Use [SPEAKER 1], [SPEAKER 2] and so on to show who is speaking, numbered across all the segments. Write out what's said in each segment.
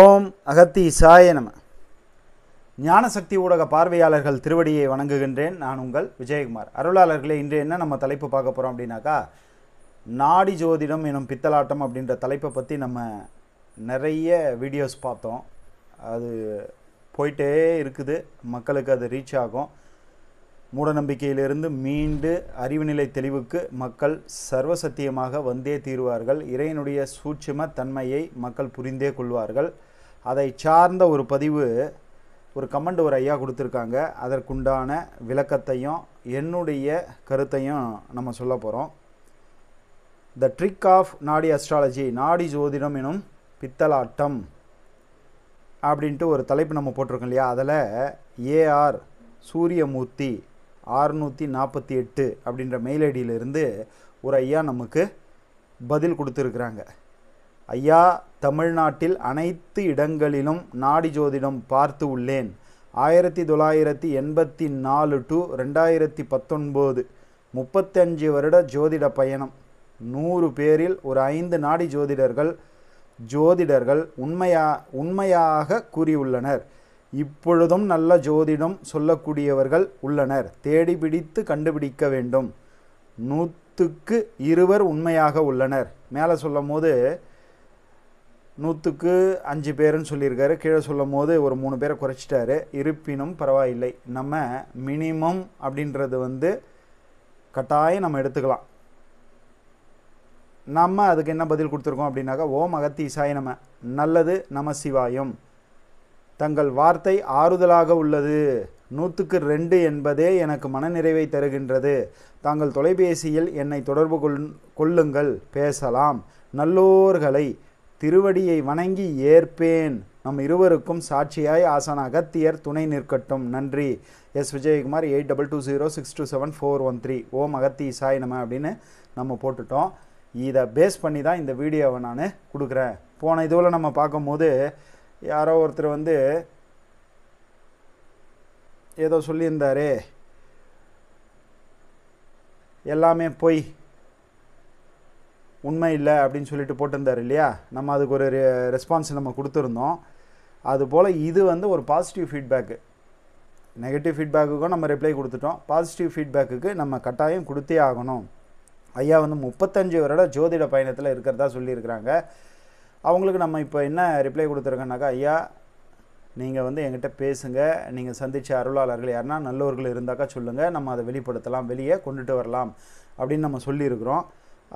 [SPEAKER 1] ஓம் அகத்தி சாய நம ஞானசக்தி ஊடக பார்வையாளர்கள் திருவடியை வணங்குகின்றேன் நான் உங்கள் விஜயகுமார் அருளாளர்களே இன்று என்ன நம்ம தலைப்பு பார்க்க போகிறோம் அப்படின்னாக்கா நாடி ஜோதிடம் எனும் பித்தலாட்டம் அப்படின்ற தலைப்பை பற்றி நம்ம நிறைய வீடியோஸ் பார்த்தோம் அது போயிட்டே இருக்குது மக்களுக்கு அது ரீச் ஆகும் மூடநம்பிக்கையிலிருந்து மீண்டு அறிவுநிலை தெளிவுக்கு மக்கள் சர்வசத்தியமாக வந்தே தீருவார்கள் இறையனுடைய சூட்சும தன்மையை மக்கள் புரிந்தே கொள்வார்கள் அதை சார்ந்த ஒரு பதிவு ஒரு கமெண்ட் ஒரு ஐயா கொடுத்துருக்காங்க அதற்குண்டான விளக்கத்தையும் என்னுடைய கருத்தையும் நம்ம சொல்ல போகிறோம் the trick of Nadi astrology Nadi ஜோதிடம் எனும் பித்தலாட்டம் அப்படின்ட்டு ஒரு தலைப்பு நம்ம போட்டிருக்கோம் இல்லையா அதில் ஏஆர் சூரியமூர்த்தி ஆறுநூற்றி நாற்பத்தி எட்டு அப்படின்ற மெயில் ஐடியிலிருந்து ஒரு ஐயா நமக்கு பதில் கொடுத்துருக்குறாங்க ஐயா தமிழ்நாட்டில் அனைத்து இடங்களிலும் நாடி ஜோதிடம் பார்த்து உள்ளேன் ஆயிரத்தி தொள்ளாயிரத்தி எண்பத்தி நாலு டு ரெண்டாயிரத்தி பத்தொன்பது முப்பத்தஞ்சு வருட ஜோதிட பயணம் நூறு பேரில் ஒரு ஐந்து நாடி ஜோதிடர்கள் ஜோதிடர்கள் உண்மையா உண்மையாக கூறியுள்ளனர் இப்பொழுதும் நல்ல ஜோதிடம் சொல்லக்கூடியவர்கள் உள்ளனர் தேடி பிடித்து கண்டுபிடிக்க வேண்டும் நூற்றுக்கு இருவர் உண்மையாக உள்ளனர் மேலே சொல்லும் போது நூற்றுக்கு அஞ்சு பேருன்னு சொல்லியிருக்காரு கீழே சொல்லும் போது ஒரு மூணு பேரை குறைச்சிட்டாரு இருப்பினும் பரவாயில்லை நம்ம மினிமம் அப்படின்றது வந்து கட்டாயம் நம்ம எடுத்துக்கலாம் நம்ம அதுக்கு என்ன பதில் கொடுத்துருக்கோம் அப்படின்னாக்கா ஓம் அகத்தீசாய நம்ம நல்லது நம சிவாயம் தங்கள் வார்த்தை ஆறுதலாக உள்ளது நூற்றுக்கு ரெண்டு என்பதே எனக்கு மனநிறைவை தருகின்றது தாங்கள் தொலைபேசியில் என்னை தொடர்பு கொள்ளுங்கள் பேசலாம் நல்லோர்களை திருவடியை வணங்கி ஏற்பேன் நம் இருவருக்கும் சாட்சியாய் ஆசான் அகத்தியர் துணை நிற்கட்டும் நன்றி S Vijayakumar eight double two zero six two seven four one three ஓம் அகத்தி சாய் நம்ம அப்படின்னு நம்ம போட்டுட்டோம் இதை பேஸ் பண்ணி தான் இந்த வீடியோவை நான் கொடுக்குறேன் போன இதுவில் நம்ம பார்க்கும்போது யாரோ ஒருத்தர் வந்து ஏதோ சொல்லியிருந்தாரே எல்லாமே பொய் உண்மை இல்லை அப்படின்னு சொல்லிட்டு போட்டிருந்தார் இல்லையா நம்ம அதுக்கு ஒரு ரெஸ்பான்ஸ் நம்ம கொடுத்துருந்தோம் அதுபோல் இது வந்து ஒரு பாசிட்டிவ் ஃபீட்பேக்கு நெகட்டிவ் ஃபீட்பேக்குக்கும் நம்ம ரிப்ளை கொடுத்துட்டோம் பாசிட்டிவ் ஃபீட்பேக்குக்கு நம்ம கட்டாயம் கொடுத்தே ஆகணும் ஐயா வந்து முப்பத்தஞ்சு வருட ஜோதிட பயணத்தில் இருக்கிறதா சொல்லியிருக்கிறாங்க அவங்களுக்கு நம்ம இப்போ என்ன ரிப்ளை கொடுத்துருக்கோன்னாக்கா ஐயா நீங்கள் வந்து எங்கிட்ட பேசுங்க நீங்கள் சந்தித்த அருளாளர்கள் யாருன்னா நல்லவர்கள் இருந்தாக்கா சொல்லுங்கள் நம்ம அதை வெளிப்படுத்தலாம் வெளியே கொண்டுட்டு வரலாம் அப்படின்னு நம்ம சொல்லியிருக்கிறோம்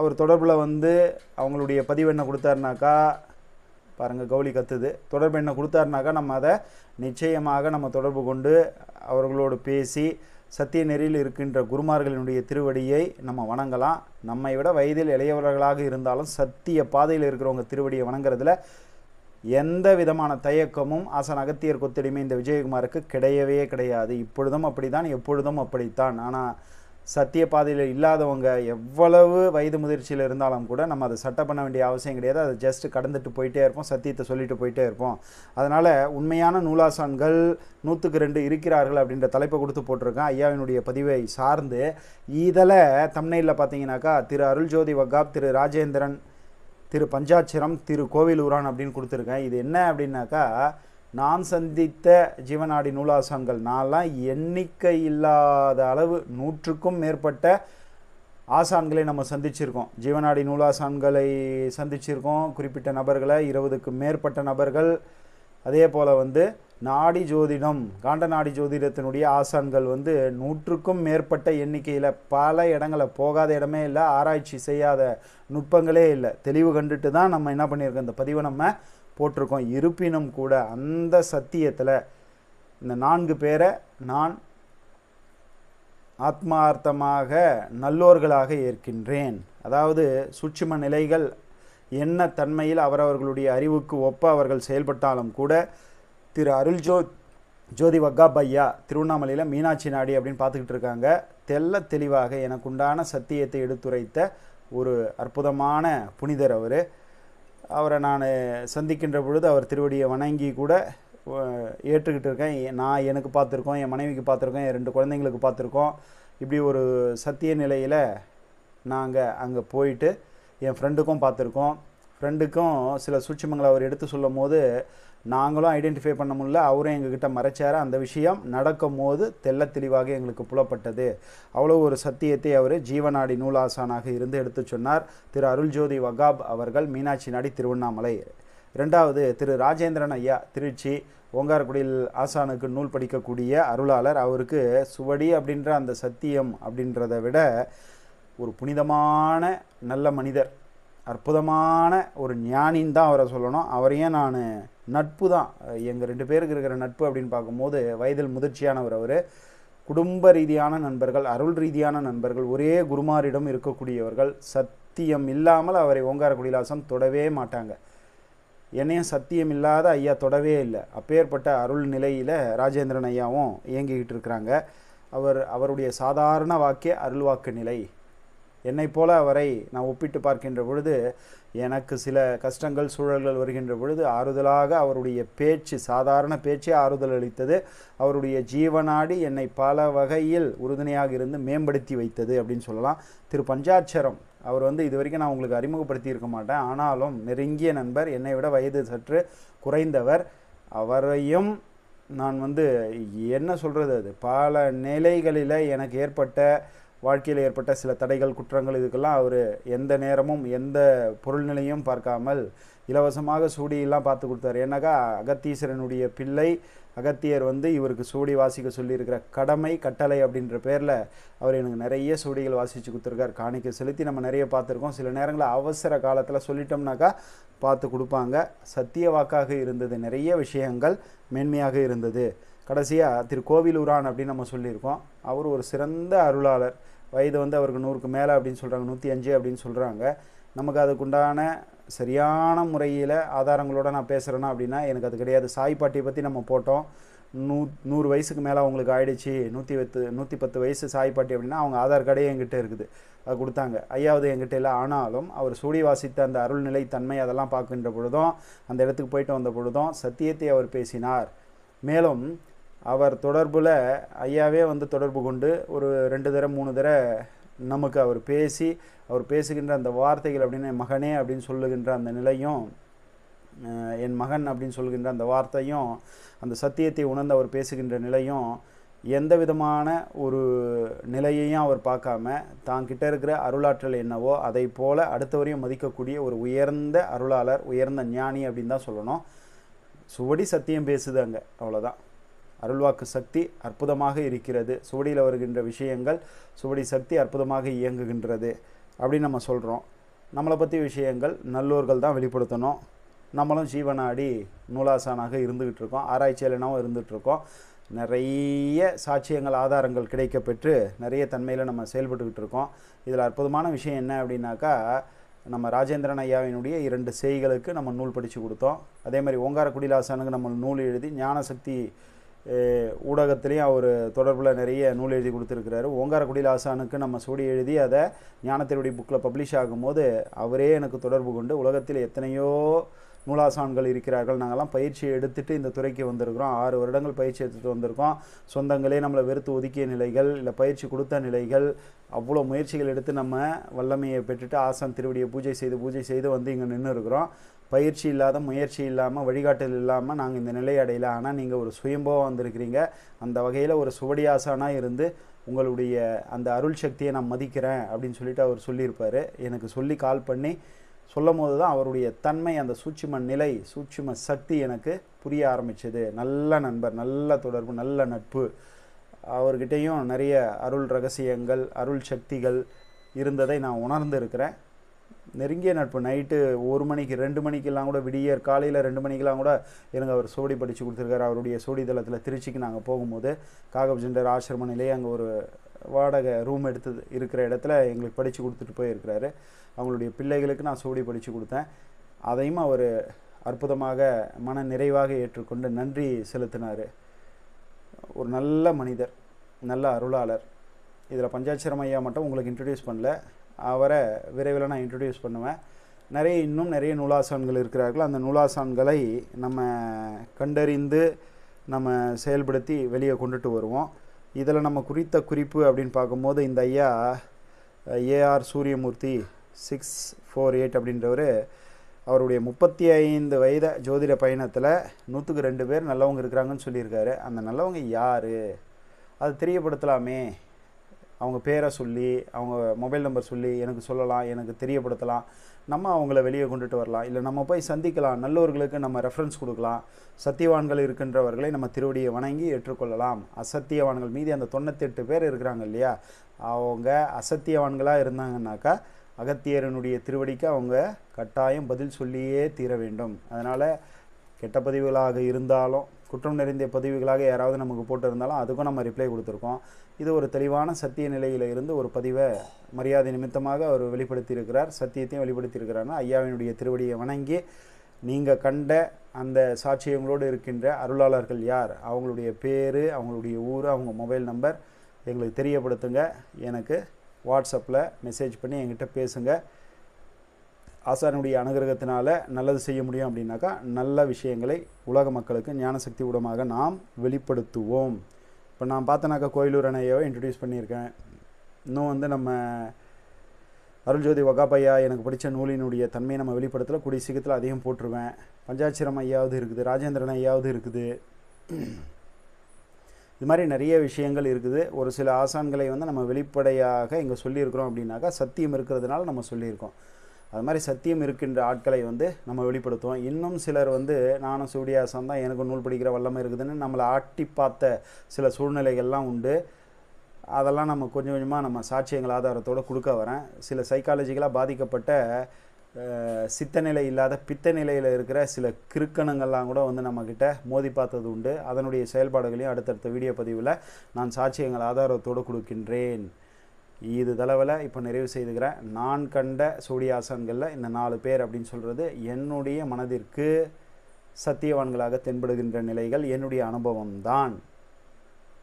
[SPEAKER 1] அவர் தொடர்பில் வந்து அவங்களுடைய பதிவு என்ன கொடுத்தாருனாக்கா பாருங்கள் கௌலி கத்துது தொடர்பு என்ன கொடுத்தாருனாக்கா நம்ம அதை நிச்சயமாக நம்ம தொடர்பு கொண்டு அவர்களோடு பேசி சத்திய நெறியில் இருக்கின்ற குருமார்களினுடைய திருவடியை நம்ம வணங்கலாம் நம்மை விட வயதில் இளையவர்களாக இருந்தாலும் சத்திய பாதையில் இருக்கிறவங்க திருவடியை வணங்குறதுல எந்த விதமான தயக்கமும் ஆசன் அகத்தியர் கொத்தடிமை இந்த விஜயகுமாருக்கு கிடையவே கிடையாது இப்பொழுதும் அப்படி தான் எப்பொழுதும் அப்படித்தான் ஆனால் சத்திய பாதையில் இல்லாதவங்க எவ்வளவு வயது முதிர்ச்சியில் இருந்தாலும் கூட நம்ம அதை சட்டை பண்ண வேண்டிய அவசியம் கிடையாது அதை ஜஸ்ட் கடந்துட்டு போயிட்டே இருப்போம் சத்தியத்தை சொல்லிட்டு போயிட்டே இருப்போம் அதனால் உண்மையான நூலாசான்கள் நூற்றுக்கு ரெண்டு இருக்கிறார்கள் அப்படின்ற தலைப்பை கொடுத்து போட்டிருக்கேன் ஐயாவினுடைய பதிவை சார்ந்து இதில் தமிழ்நெல்லில் பார்த்தீங்கன்னாக்கா திரு அருள்ஜோதி வகாப் திரு ராஜேந்திரன் திரு பஞ்சாட்சிரம் திரு கோவிலூரான் அப்படின்னு கொடுத்துருக்கேன் இது என்ன அப்படின்னாக்கா நான் சந்தித்த ஜீவநாடி நூலாசங்கள் நான்லாம் எண்ணிக்கை இல்லாத அளவு நூற்றுக்கும் மேற்பட்ட ஆசான்களை நம்ம சந்திச்சிருக்கோம் ஜீவநாடி நூலாசான்களை சந்திச்சிருக்கோம் குறிப்பிட்ட நபர்களை இருபதுக்கு மேற்பட்ட நபர்கள் அதே போல் வந்து நாடி ஜோதிடம் காண்ட நாடி ஜோதிடத்தினுடைய ஆசான்கள் வந்து நூற்றுக்கும் மேற்பட்ட எண்ணிக்கையில் பல இடங்களை போகாத இடமே இல்லை ஆராய்ச்சி செய்யாத நுட்பங்களே இல்லை தெளிவு கண்டுட்டு தான் நம்ம என்ன பண்ணியிருக்கோம் இந்த பதிவை நம்ம போட்டிருக்கோம் இருப்பினும் கூட அந்த சத்தியத்தில் இந்த நான்கு பேரை நான் ஆத்மார்த்தமாக நல்லோர்களாக ஏற்கின்றேன் அதாவது சுட்சும நிலைகள் என்ன தன்மையில் அவரவர்களுடைய அறிவுக்கு ஒப்ப அவர்கள் செயல்பட்டாலும் கூட திரு அருள் ஜோ ஜோதி வக்காபையா திருவண்ணாமலையில் மீனாட்சி நாடி அப்படின்னு பார்த்துக்கிட்டு இருக்காங்க தெல்ல தெளிவாக எனக்குண்டான சத்தியத்தை எடுத்துரைத்த ஒரு அற்புதமான புனிதர் அவர் அவரை நான் சந்திக்கின்ற பொழுது அவர் திருவடியை வணங்கி கூட ஏற்றுக்கிட்டு இருக்கேன் நான் எனக்கு பார்த்துருக்கோம் என் மனைவிக்கு பார்த்துருக்கோம் என் ரெண்டு குழந்தைங்களுக்கு பார்த்துருக்கோம் இப்படி ஒரு சத்திய நிலையில் நாங்கள் அங்கே போயிட்டு என் ஃப்ரெண்டுக்கும் பார்த்துருக்கோம் ஃப்ரெண்டுக்கும் சில சூட்சமங்களை அவர் எடுத்து சொல்லும் போது நாங்களும் ஐடென்டிஃபை பண்ண முடியல அவரும் எங்ககிட்ட மறைச்சார் அந்த விஷயம் நடக்கும் போது தெல்ல தெளிவாக எங்களுக்கு புலப்பட்டது அவ்வளோ ஒரு சத்தியத்தை அவர் ஜீவநாடி நூலாசானாக இருந்து எடுத்து சொன்னார் திரு அருள்ஜோதி வகாப் அவர்கள் மீனாட்சி நாடி திருவண்ணாமலை ரெண்டாவது திரு ராஜேந்திரன் ஐயா திருச்சி ஓங்கார்குடியில் ஆசானுக்கு நூல் படிக்கக்கூடிய அருளாளர் அவருக்கு சுவடி அப்படின்ற அந்த சத்தியம் அப்படின்றத விட ஒரு புனிதமான நல்ல மனிதர் அற்புதமான ஒரு ஞானின்னு தான் அவரை சொல்லணும் அவரையே நான் நட்பு தான் எங்கள் ரெண்டு பேருக்கு இருக்கிற நட்பு அப்படின்னு பார்க்கும்போது வயதில் முதிர்ச்சியானவர் அவர் குடும்ப ரீதியான நண்பர்கள் அருள் ரீதியான நண்பர்கள் ஒரே குருமாரிடம் இருக்கக்கூடியவர்கள் சத்தியம் இல்லாமல் அவரை ஓங்கார குடிலாசம் தொடவே மாட்டாங்க என்னையும் சத்தியம் இல்லாத ஐயா தொடவே இல்லை அப்பேற்பட்ட அருள் நிலையில் ராஜேந்திரன் ஐயாவும் இயங்கிக்கிட்டு இருக்கிறாங்க அவர் அவருடைய சாதாரண அருள் அருள்வாக்கு நிலை என்னை போல அவரை நான் ஒப்பிட்டு பார்க்கின்ற பொழுது எனக்கு சில கஷ்டங்கள் சூழல்கள் வருகின்ற பொழுது ஆறுதலாக அவருடைய பேச்சு சாதாரண பேச்சே ஆறுதல் அளித்தது அவருடைய ஜீவனாடி என்னை பல வகையில் உறுதுணையாக இருந்து மேம்படுத்தி வைத்தது அப்படின்னு சொல்லலாம் திரு பஞ்சாட்சரம் அவர் வந்து இது வரைக்கும் நான் உங்களுக்கு அறிமுகப்படுத்தி இருக்க மாட்டேன் ஆனாலும் நெருங்கிய நண்பர் என்னை விட வயது சற்று குறைந்தவர் அவரையும் நான் வந்து என்ன சொல்கிறது அது பல நிலைகளில் எனக்கு ஏற்பட்ட வாழ்க்கையில் ஏற்பட்ட சில தடைகள் குற்றங்கள் இதுக்கெல்லாம் அவர் எந்த நேரமும் எந்த பொருள்நிலையும் பார்க்காமல் இலவசமாக சூடியெல்லாம் பார்த்து கொடுத்தார் ஏன்னாக்கா அகத்தீஸ்வரனுடைய பிள்ளை அகத்தியர் வந்து இவருக்கு சூடி வாசிக்க சொல்லியிருக்கிற கடமை கட்டளை அப்படின்ற பேரில் அவர் எனக்கு நிறைய சூடிகள் வாசித்து கொடுத்துருக்கார் காணிக்க செலுத்தி நம்ம நிறைய பார்த்துருக்கோம் சில நேரங்களில் அவசர காலத்தில் சொல்லிட்டோம்னாக்கா பார்த்து கொடுப்பாங்க சத்திய வாக்காக இருந்தது நிறைய விஷயங்கள் மேன்மையாக இருந்தது கடைசியாக திரு கோவிலூரான் அப்படின்னு நம்ம சொல்லியிருக்கோம் அவர் ஒரு சிறந்த அருளாளர் வயது வந்து அவருக்கு நூறுக்கு மேலே அப்படின்னு சொல்கிறாங்க நூற்றி அஞ்சு அப்படின்னு சொல்கிறாங்க நமக்கு அதுக்குண்டான சரியான முறையில் ஆதாரங்களோட நான் பேசுகிறேன்னா அப்படின்னா எனக்கு அது கிடையாது சாய் பாட்டியை பற்றி நம்ம போட்டோம் நூ நூறு வயசுக்கு மேலே அவங்களுக்கு ஆயிடுச்சு நூற்றி பத்து நூற்றி பத்து வயசு சாய் பாட்டி அப்படின்னா அவங்க ஆதார் கார்டே என்கிட்ட இருக்குது அது கொடுத்தாங்க ஐயாவது என்கிட்ட இல்லை ஆனாலும் அவர் சூடி வாசித்த அந்த அருள்நிலை தன்மை அதெல்லாம் பார்க்கின்ற பொழுதும் அந்த இடத்துக்கு போயிட்டு வந்த பொழுதும் சத்தியத்தை அவர் பேசினார் மேலும் அவர் தொடர்பில் ஐயாவே வந்து தொடர்பு கொண்டு ஒரு ரெண்டு தடவை மூணு தடவை நமக்கு அவர் பேசி அவர் பேசுகின்ற அந்த வார்த்தைகள் அப்படின்னு மகனே அப்படின்னு சொல்லுகின்ற அந்த நிலையும் என் மகன் அப்படின்னு சொல்கின்ற அந்த வார்த்தையும் அந்த சத்தியத்தை உணர்ந்து அவர் பேசுகின்ற நிலையும் எந்த விதமான ஒரு நிலையையும் அவர் பார்க்காம தான் கிட்ட இருக்கிற அருளாற்றல் என்னவோ அதை போல் அடுத்தவரையும் மதிக்கக்கூடிய ஒரு உயர்ந்த அருளாளர் உயர்ந்த ஞானி அப்படின்னு தான் சொல்லணும் சுவடி சத்தியம் பேசுது அங்கே அவ்வளோதான் அருள்வாக்கு சக்தி அற்புதமாக இருக்கிறது சுவடியில் வருகின்ற விஷயங்கள் சுவடி சக்தி அற்புதமாக இயங்குகின்றது அப்படின்னு நம்ம சொல்கிறோம் நம்மளை பற்றி விஷயங்கள் நல்லோர்கள் தான் வெளிப்படுத்தணும் நம்மளும் ஜீவனாடி நூலாசானாக இருந்துக்கிட்டு இருக்கோம் ஆராய்ச்சியாளனாகவும் இருந்துகிட்ருக்கோம் நிறைய சாட்சியங்கள் ஆதாரங்கள் கிடைக்க பெற்று நிறைய தன்மையில் நம்ம செயல்பட்டுக்கிட்டு இருக்கோம் இதில் அற்புதமான விஷயம் என்ன அப்படின்னாக்கா நம்ம ராஜேந்திரன் ஐயாவினுடைய இரண்டு செய்களுக்கு நம்ம நூல் படித்து கொடுத்தோம் அதே மாதிரி ஓங்கார குடிலாசனுக்கு நம்ம நூல் எழுதி ஞானசக்தி ஊடகத்திலையும் அவர் தொடர்பில் நிறைய நூல் எழுதி கொடுத்துருக்கிறாரு ஓங்காரக்குடியில் ஆசானுக்கு நம்ம சூடி எழுதி அதை ஞானத்தினுடைய புக்கில் பப்ளிஷ் ஆகும்போது அவரே எனக்கு தொடர்பு கொண்டு உலகத்தில் எத்தனையோ நூலாசான்கள் இருக்கிறார்கள் நாங்கள்லாம் பயிற்சியை எடுத்துகிட்டு இந்த துறைக்கு வந்திருக்கிறோம் ஆறு வருடங்கள் பயிற்சி எடுத்துகிட்டு வந்திருக்கோம் சொந்தங்களே நம்மளை வெறுத்து ஒதுக்கிய நிலைகள் இல்லை பயிற்சி கொடுத்த நிலைகள் அவ்வளோ முயற்சிகள் எடுத்து நம்ம வல்லமையை பெற்றுட்டு ஆசான் திருவடியை பூஜை செய்து பூஜை செய்து வந்து இங்கே நின்று இருக்கிறோம் பயிற்சி இல்லாத முயற்சி இல்லாமல் வழிகாட்டல் இல்லாமல் நாங்கள் இந்த நிலை அடையில ஆனால் நீங்கள் ஒரு சுயம்போவம் வந்திருக்கிறீங்க அந்த வகையில் ஒரு சுவடியாசனாக இருந்து உங்களுடைய அந்த அருள் சக்தியை நான் மதிக்கிறேன் அப்படின்னு சொல்லிட்டு அவர் சொல்லியிருப்பார் எனக்கு சொல்லி கால் பண்ணி சொல்லும் போது தான் அவருடைய தன்மை அந்த சூட்சும நிலை சூட்சும சக்தி எனக்கு புரிய ஆரம்பித்தது நல்ல நண்பர் நல்ல தொடர்பு நல்ல நட்பு அவர்கிட்டையும் நிறைய அருள் ரகசியங்கள் அருள் சக்திகள் இருந்ததை நான் உணர்ந்துருக்கிறேன் நெருங்கிய நட்பு நைட்டு ஒரு மணிக்கு ரெண்டு மணிக்கெல்லாம் கூட விடிய காலையில் ரெண்டு மணிக்கெல்லாம் கூட எனக்கு அவர் சோடி படித்து கொடுத்துருக்காரு அவருடைய சோடி தளத்தில் திருச்சிக்கு நாங்கள் போகும்போது காகப் ஜெண்டர் ஆசிரம நிலையே அங்கே ஒரு வாடகை ரூம் எடுத்து இருக்கிற இடத்துல எங்களுக்கு படித்து கொடுத்துட்டு போயிருக்கிறாரு அவங்களுடைய பிள்ளைகளுக்கு நான் சோடி படித்து கொடுத்தேன் அதையும் அவர் அற்புதமாக மன நிறைவாக ஏற்றுக்கொண்டு நன்றி செலுத்தினார் ஒரு நல்ல மனிதர் நல்ல அருளாளர் இதில் பஞ்சாட்சரம் ஐயா மட்டும் உங்களுக்கு இன்ட்ரடியூஸ் பண்ணல அவரை விரைவில் நான் இன்ட்ரடியூஸ் பண்ணுவேன் நிறைய இன்னும் நிறைய நூலாசான்கள் இருக்கிறார்கள் அந்த நூலாசான்களை நம்ம கண்டறிந்து நம்ம செயல்படுத்தி வெளியே கொண்டுட்டு வருவோம் இதில் நம்ம குறித்த குறிப்பு அப்படின்னு பார்க்கும்போது இந்த ஐயா AR Suriyamoorthy six four eight அப்படின்றவர் அவருடைய முப்பத்தி ஐந்து வயத ஜோதிட பயணத்தில் நூற்றுக்கு ரெண்டு பேர் நல்லவங்க இருக்கிறாங்கன்னு சொல்லியிருக்காரு அந்த நல்லவங்க யார் அதை தெரியப்படுத்தலாமே அவங்க பேரை சொல்லி அவங்க மொபைல் நம்பர் சொல்லி எனக்கு சொல்லலாம் எனக்கு தெரியப்படுத்தலாம் நம்ம அவங்கள வெளியே கொண்டுட்டு வரலாம் இல்லை நம்ம போய் சந்திக்கலாம் நல்லவர்களுக்கு நம்ம ரெஃபரன்ஸ் கொடுக்கலாம் சத்தியவான்கள் இருக்கின்றவர்களை நம்ம திருவடியை வணங்கி ஏற்றுக்கொள்ளலாம் அசத்தியவான்கள் மீதி அந்த தொண்ணூத்தெட்டு பேர் இருக்கிறாங்க இல்லையா அவங்க அசத்தியவான்களாக இருந்தாங்கன்னாக்கா அகத்தியரனுடைய திருவடிக்கு அவங்க கட்டாயம் பதில் சொல்லியே தீர வேண்டும் அதனால் கெட்ட பதிவுகளாக இருந்தாலும் குற்றம் நிறைந்த பதிவுகளாக யாராவது நமக்கு போட்டிருந்தாலும் அதுக்கும் நம்ம ரிப்ளை கொடுத்துருக்கோம் இது ஒரு தெளிவான சத்திய நிலையில் இருந்து ஒரு பதிவை மரியாதை நிமித்தமாக அவர் வெளிப்படுத்தியிருக்கிறார் சத்தியத்தையும் வெளிப்படுத்தியிருக்கிறாருன்னா ஐயாவினுடைய திருவடியை வணங்கி நீங்கள் கண்ட அந்த சாட்சியங்களோடு இருக்கின்ற அருளாளர்கள் யார் அவங்களுடைய பேர் அவங்களுடைய ஊர் அவங்க மொபைல் நம்பர் எங்களுக்கு தெரியப்படுத்துங்க எனக்கு வாட்ஸ்அப்பில் மெசேஜ் பண்ணி என்கிட்ட பேசுங்கள் ஆசாரனுடைய அனுகிரகத்தினால் நல்லது செய்ய முடியும் அப்படின்னாக்கா நல்ல விஷயங்களை உலக மக்களுக்கு ஞானசக்தி உடமாக நாம் வெளிப்படுத்துவோம் இப்போ நான் பார்த்தனாக்கா கோயிலூர் அணையோ இன்ட்ரடியூஸ் பண்ணியிருக்கேன் இன்னும் வந்து நம்ம அருள்ஜோதி வகாப்பையா எனக்கு பிடிச்ச நூலினுடைய தன்மையை நம்ம வெளிப்படுத்தல கூடிய சீக்கிரத்தில் அதிகம் போட்டுருவேன் பஞ்சாட்சிரம் ஐயாவது இருக்குது ராஜேந்திரன் ஐயாவது இருக்குது இது மாதிரி நிறைய விஷயங்கள் இருக்குது ஒரு சில ஆசான்களை வந்து நம்ம வெளிப்படையாக இங்கே சொல்லியிருக்கிறோம் அப்படின்னாக்கா சத்தியம் இருக்கிறதுனால நம்ம சொல்லியிருக்கோம் அது மாதிரி சத்தியம் இருக்கின்ற ஆட்களை வந்து நம்ம வெளிப்படுத்துவோம் இன்னும் சிலர் வந்து நானும் சூடியாசம் தான் எனக்கு நூல் படிக்கிற வல்லமை இருக்குதுன்னு நம்மளை ஆட்டி பார்த்த சில சூழ்நிலைகள்லாம் உண்டு அதெல்லாம் நம்ம கொஞ்சம் கொஞ்சமாக நம்ம சாட்சியங்கள் ஆதாரத்தோடு கொடுக்க வரேன் சில சைக்காலஜிகளாக பாதிக்கப்பட்ட சித்தநிலை இல்லாத பித்த நிலையில் இருக்கிற சில கிருக்கணங்கள்லாம் கூட வந்து நம்மக்கிட்ட மோதி பார்த்தது உண்டு அதனுடைய செயல்பாடுகளையும் அடுத்தடுத்த வீடியோ பதிவில் நான் சாட்சியங்கள் ஆதாரத்தோடு கொடுக்கின்றேன் இது தளவில் இப்போ நிறைவு செய்துக்கிறேன் நான் கண்ட சூடியாசன்களில் இந்த நாலு பேர் அப்படின்னு சொல்கிறது என்னுடைய மனதிற்கு சத்தியவான்களாக தென்படுகின்ற நிலைகள் என்னுடைய அனுபவம்தான்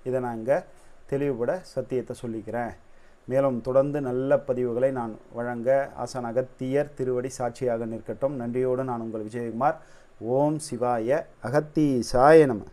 [SPEAKER 1] இதை நாங்கள் தெளிவுபட சத்தியத்தை சொல்லிக்கிறேன் மேலும் தொடர்ந்து நல்ல பதிவுகளை நான் வழங்க ஆசன் அகத்தியர் திருவடி சாட்சியாக நிற்கட்டும் நன்றியோடு நான் உங்கள் விஜயகுமார் ஓம் சிவாய அகத்தி சாய நம